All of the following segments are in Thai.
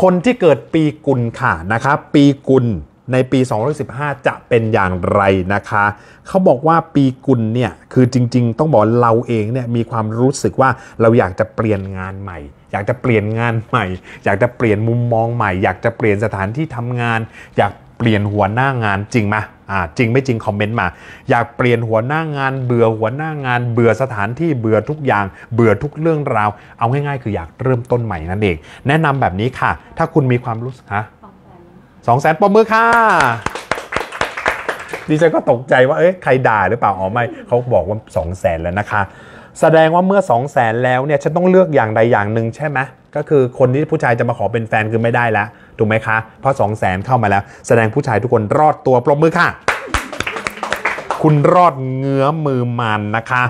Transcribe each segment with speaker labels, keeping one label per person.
Speaker 1: คนที่เกิดปีกุลค่ะนะคะ ปีกุลในปี 2015 จะเป็นอย่างไรนะคะ เขาบอกว่าปีกุลเนี่ยคือจริง ๆ ต้องบอกเราเองเนี่ยมีความรู้สึกว่าเราอยากจะเปลี่ยนงานใหม่อยากจะเปลี่ยนงานใหม่อยากจะเปลี่ยนมุมมองใหม่อยากจะเปลี่ยนสถานที่ทำงาน อยากเปลี่ยนหัวหน้างานจริงไหมอ่าจริงไม่จริง คอมเมนต์มา อยากเปลี่ยนหัวหน้างาน เบื่อหัวหน้างาน เบื่อสถานที่เบื่อทุกอย่าง เบื่อทุกเรื่องราวเอาง่ายๆคืออยากเริ่มต้นใหม่นั่นเอง แนะนำแบบนี้ค่ะ ถ้าคุณมีความรู้สึกฮะสองแสนปอมมือค่ะดิฉันก็ตกใจว่าเอ้ยใครด่าหรือเปล่าอ๋อไม่เขาบอกว่าสองแสนแล้วนะคะแสดงว่าเมื่อ 2 0 0แสนแล้วเนี่ยฉันต้องเลือกอย่างใดอย่างหนึ่งใช่ไหมก็คือคนที่ผู้ชายจะมาขอเป็นแฟนคือไม่ได้แล้ว ถูกไหมคะเพราะ2 0 0แสนเข้ามาแล้ว แสดงผู้ชายทุกคนรอดตัวปรบมือค่ะ คุณรอดเงื้อมือมันนะคะ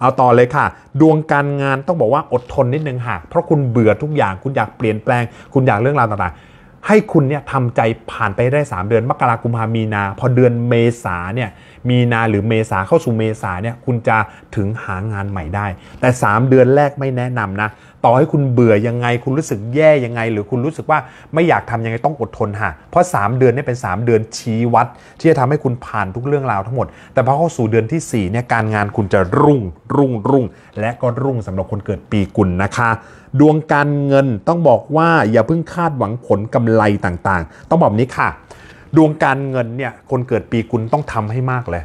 Speaker 1: เอาต่อเลยค่ะ ดวงการงานต้องบอกว่าอดทนนิดนึงหากเพราะคุณเบื่อทุกอย่าง คุณอยากเปลี่ยนแปลงคุณอยากเรื่องราวต่างๆให้คุณเนี่ยทำใจผ่านไปได้ 3 เดือนมกราคมพามีนา พอเดือนเมษาเนี่ยมีนาหรือเมษาเข้าสู่เมษาเนี่ยคุณจะถึงหางานใหม่ได้ แต่ 3 เดือนแรกไม่แนะนำนะต่อให้คุณเบื่อยังไงคุณรู้สึกแย่ยังไง หรือคุณรู้สึกว่าไม่อยากทำยังไงต้องอดทนค่ะ เพราะ 3 เดือนนี่เป็น 3 เดือนชี้วัด ที่จะทำให้คุณผ่านทุกเรื่องราวทั้งหมด แต่พอเข้าสู่เดือนที่4เนี่ยการงานคุณจะรุ่ง รุ่งรุ่งและก็รุ่งสำหรับคนเกิดปีกุลนะคะ ดวงการเงินต้องบอกว่าอย่าเพิ่งคาดหวังผลกำไอะไรต่างๆ ต้องบอกนี้ค่ะ ดวงการเงินเนี่ย คนเกิดปีกุลต้องทำให้มากเลย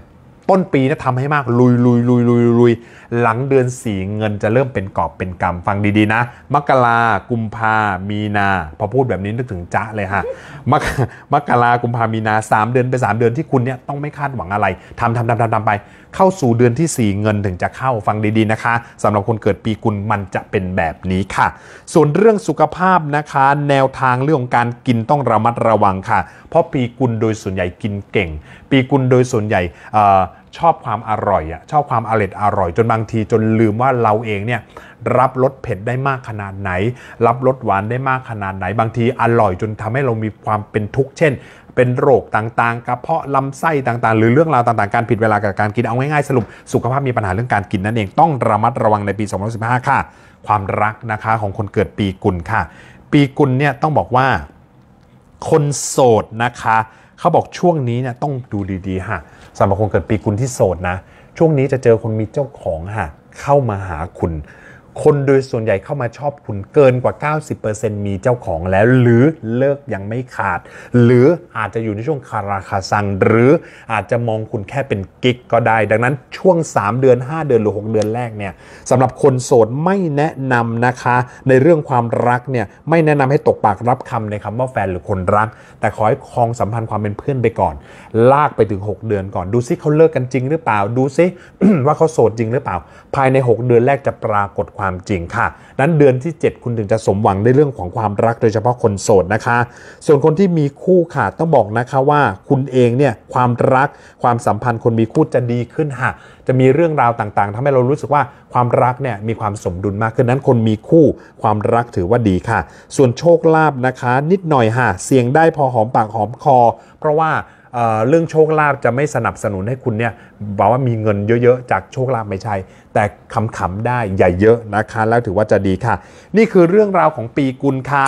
Speaker 1: ต้นปีนะทำให้มากลุยลุยลุยลุยลุยหลังเดือนสีเงินจะเริ่มเป็นกอบเป็นกำฟังดีๆ นะ มกรากุมภามีนาพอพูดแบบนี้นึกถึงจ๊ะเลยฮะมกมกรากุมภามีนา 3 เดือนไป3เดือนที่คุณเนี่ยต้องไม่คาดหวังอะไรทำทำทำทำทำไป เข้าสู่เดือนที่ 4 เงินถึงจะเข้าฟังดีๆนะคะสำหรับคนเกิดปีกุลมันจะเป็นแบบนี้ค่ะ ส่วนเรื่องสุขภาพนะคะ แนวทางเรื่ององการกินต้องระมัดระวังค่ะ เพราะปีกุลโดยส่วนใหญ่กินเก่ง ปีกุลโดยส่วนใหญ่ชอบความอร่อยอ่ะ ชอบความอร่อยอร่อย จนบางทีจนลืมว่าเราเองเนี่ยรับรสเผ็ดได้มากขนาดไหน รับรสหวานได้มากขนาดไหนบางทีอร่อยจนทำให้เรามีความเป็นทุกข์เช่น เป็นโรคต่างๆกระเพาะลำไส้ต่างๆ หรือเรื่องราวต่างๆการผิดเวลากับการกินเอาง่ายๆ สรุป สุขภาพมีปัญหาเรื่องการกินนั่นเองต้องระมัดระวังในปี 2015 ค่ะ ความรักนะคะของคนเกิดปีกุลค่ะ ปีกุลเนี่ยต้องบอกว่าคนโสดนะคะเขาบอกช่วงนี้เนี่ยต้องดูดีๆค่ะสำหรับคนเกิดปีกุลที่โสดนะ ช่วงนี้จะเจอคนมีเจ้าของค่ะเข้ามาหาคุณคนโดยส่วนใหญ่เข้ามาชอบคุณเกินกว่า 90%มีเจ้าของแล้วหรือเลิกยังไม่ขาด หรืออาจจะอยู่ในช่วงคาราคาซังหรืออาจจะมองคุณแค่เป็นกิ๊กก็ได้ ดังนั้นช่วง 3 เดือน 5 เดือนหรือ 6 เดือนแรกเนี่ยสำหรับคนโสดไม่แนะนำนะคะในเรื่องความรักเนี่ยไม่แนะนำให้ตกปากรับคำในคำว่าแฟนหรือคนรัก แต่ขอให้คลองสัมพันธ์ความเป็นเพื่อนไปก่อน ลากไปถึง 6 เดือนก่อนดูซิเขาเลิกกันจริงหรือเปล่าดูซิว่าเขาโสดจริงหรือเปล่าภายใน 6 เดือนแรกจะปรากฏความจริงค่ะ นั้นเดือนที่ 7 คุณถึงจะสมหวังในเรื่องของความรักโดยเฉพาะคนโสดนะคะ ส่วนคนที่มีคู่ค่ะ ต้องบอกนะคะว่าคุณเองเนี่ยความ รัก ความสัมพันธ์คนมีคู่จะดีขึ้นค่ะจะมีเรื่องราวต่างๆ ทำให้เรารู้สึกว่าความรักเนี่ยมีความสมดุลมากขึ้นนั้นคนมีคู่ ความรักถือว่าดีค่ะ ส่วนโชคลาภนะคะ นิดหน่อยค่ะเสี่ยงได้พอหอมปากหอมคอ เพราะว่าเรื่องโชคลาภจะไม่สนับสนุนให้คุณเนี่ยบอกว่ามีเงินเยอะๆจากโชคลาภไม่ใช่ แต่ขำๆได้ใหญ่เยอะนะคะ แล้วถือว่าจะดีค่ะ นี่คือเรื่องราวของปีกุลค่ะ